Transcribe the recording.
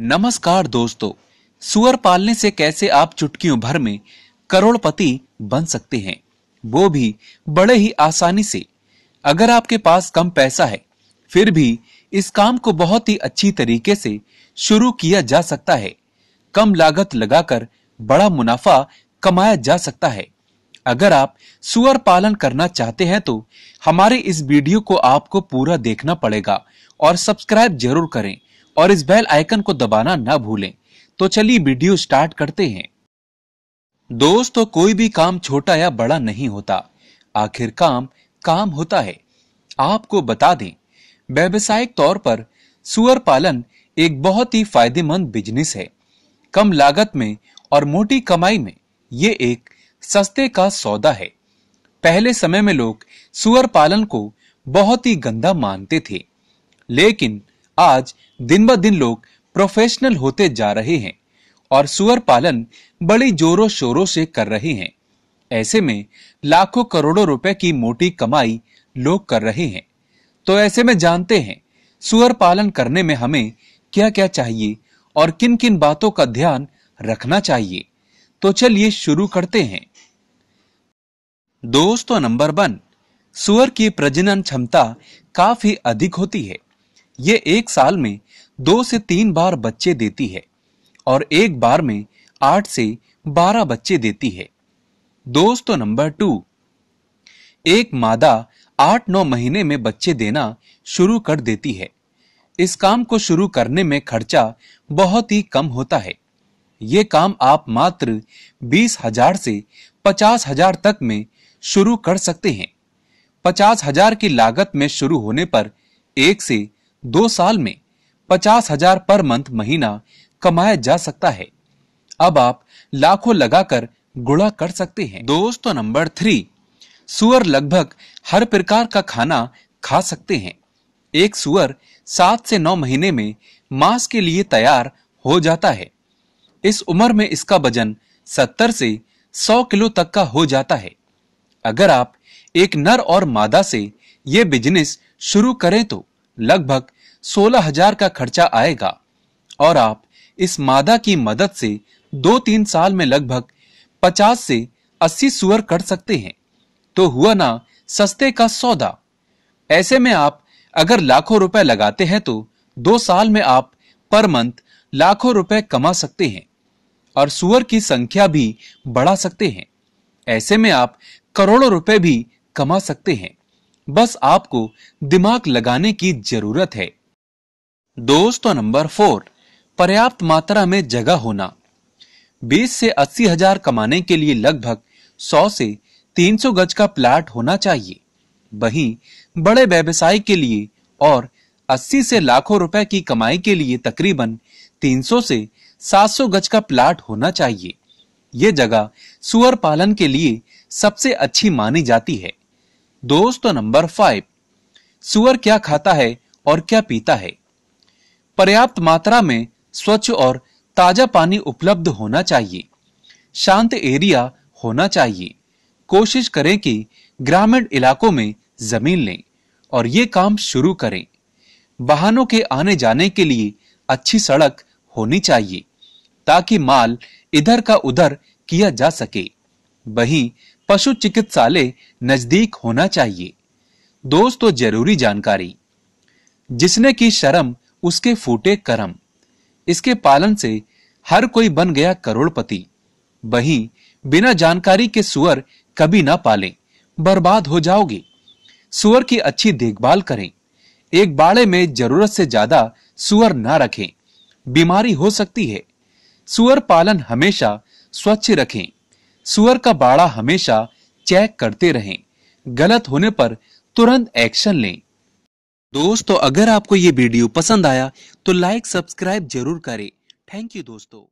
नमस्कार दोस्तों सुअर पालने से कैसे आप चुटकियों भर में करोड़पति बन सकते हैं वो भी बड़े ही आसानी से अगर आपके पास कम पैसा है फिर भी इस काम को बहुत ही अच्छी तरीके से शुरू किया जा सकता है कम लागत लगाकर बड़ा मुनाफा कमाया जा सकता है अगर आप सुअर पालन करना चाहते हैं तो हमारे इस वीडियो को आपको पूरा देखना पड़ेगा और सब्सक्राइब जरूर करें और इस बेल आइकन को दबाना ना भूलें तो चलिए वीडियो स्टार्ट करते हैं दोस्तों तो कोई भी काम छोटा या बड़ा नहीं होता आखिर काम काम होता है आपको बता दें व्यवसायिक तौर पर सुअर पालन एक बहुत ही फायदेमंद बिजनेस है कम लागत में और मोटी कमाई में ये एक सस्ते का सौदा है पहले समय में लोग सुअर पालन को बहुत ही गंदा मानते थे लेकिन आज दिन ब दिन लोग प्रोफेशनल होते जा रहे हैं और सुअर पालन बड़ी जोरों शोरों से कर रहे हैं ऐसे में लाखों करोड़ों रुपए की मोटी कमाई लोग कर रहे हैं तो ऐसे में जानते हैं सुअर पालन करने में हमें क्या क्या चाहिए और किन किन बातों का ध्यान रखना चाहिए तो चलिए शुरू करते हैं दोस्तों नंबर वन सुअर की प्रजनन क्षमता काफी अधिक होती है ये एक साल में दो से तीन बार बच्चे देती है और एक बार में आठ से बारह बच्चे देती है दोस्तों तो नंबर टू एक मादा आठ नौ महीने में बच्चे देना शुरू कर देती है इस काम को शुरू करने में खर्चा बहुत ही कम होता है ये काम आप मात्र बीस हजार से पचास हजार तक में शुरू कर सकते हैं पचास हजार की लागत में शुरू होने पर एक से दो साल में पचास हजार पर मंथ महीना कमाया जा सकता है अब आप लाखों लगाकर गुड़ा कर सकते हैं दोस्तों नंबर थ्री सुअर लगभग हर प्रकार का खाना खा सकते हैं एक सुअर सात से नौ महीने में मांस के लिए तैयार हो जाता है इस उम्र में इसका वजन सत्तर से सौ किलो तक का हो जाता है अगर आप एक नर और मादा से ये बिजनेस शुरू करें तो लगभग सोलह हजार का खर्चा आएगा और आप इस मादा की मदद से दो तीन साल में लगभग पचास से अस्सी सुअर कर सकते हैं तो हुआ ना सस्ते का सौदा ऐसे में आप अगर लाखों रुपए लगाते हैं तो दो साल में आप पर मंथ लाखों रुपए कमा सकते हैं और सुअर की संख्या भी बढ़ा सकते हैं ऐसे में आप करोड़ों रुपए भी कमा सकते हैं बस आपको दिमाग लगाने की जरूरत है दोस्तों नंबर फोर पर्याप्त मात्रा में जगह होना 20 से अस्सी हजार कमाने के लिए लगभग 100 से 300 गज का प्लाट होना चाहिए वहीं बड़े व्यवसाय के लिए और 80 से लाखों रुपए की कमाई के लिए तकरीबन 300 से 700 गज का प्लाट होना चाहिए ये जगह सुअर पालन के लिए सबसे अच्छी मानी जाती है दोस्तों नंबर फाइव सुअर क्या खाता है और क्या पीता है पर्याप्त मात्रा में स्वच्छ और ताजा पानी उपलब्ध होना चाहिए शांत एरिया होना चाहिए कोशिश करें कि ग्रामीण इलाकों में जमीन लें और ये काम शुरू करें वाहनों के आने जाने के लिए अच्छी सड़क होनी चाहिए ताकि माल इधर का उधर किया जा सके वहीं पशु चिकित्सालय नजदीक होना चाहिए दोस्तों जरूरी जानकारी जिसने की शर्म उसके फूटे करम इसके पालन से हर कोई बन गया करोड़पति वही बिना जानकारी के सुअर कभी ना पाले बर्बाद हो जाओगे सुअर की अच्छी देखभाल करें एक बाड़े में जरूरत से ज्यादा सुअर ना रखें बीमारी हो सकती है सुअर पालन हमेशा स्वच्छ रखें सुअर का बाड़ा हमेशा चेक करते रहें गलत होने पर तुरंत एक्शन लें दोस्तों अगर आपको ये वीडियो पसंद आया तो लाइक सब्सक्राइब जरूर करें थैंक यू दोस्तों